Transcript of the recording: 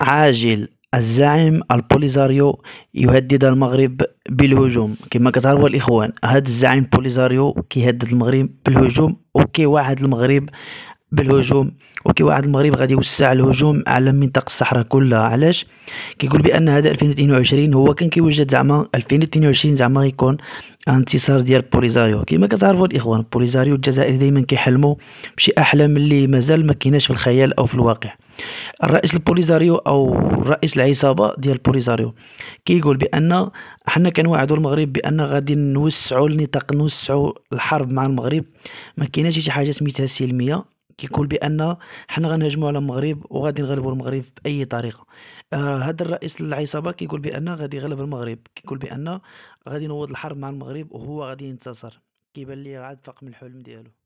عاجل الزعيم البوليزاريو يهدد المغرب بالهجوم كما كتعرفوا الاخوان هاد الزعيم بوليزاريو كيهدد المغرب بالهجوم وكيوعد المغرب بالهجوم وكي واحد المغرب غادي يوسع الهجوم على منطقه الصحراء كلها علاش كيقول بان هذا 2022 هو كان كيوجد زعما 2022 زعما غيكون انتصار ديال بوليزاريو كما كتعرفوا الاخوان بوليزاريو الجزائري دائما كيحلموا بشي احلام اللي مازال ما كيناش في الخيال او في الواقع الرئيس البوليزاريو او رئيس العصابه ديال بوليزاريو كيقول كي بان حنا كنوعدوا المغرب بان غادي نوسعوا النطاق نوسعوا الحرب مع المغرب ما كايناش شي حاجه سميتها سلميه كيقول بان حنا غنهاجموا على المغرب وغادي نغلبوا المغرب باي طريقه آه، هذا آه الرئيس العصابه كيقول بان غادي يغلب المغرب كيقول بان غادي نوض الحرب مع المغرب وهو غادي ينتصر كيبان لي عاد فاق من الحلم ديالو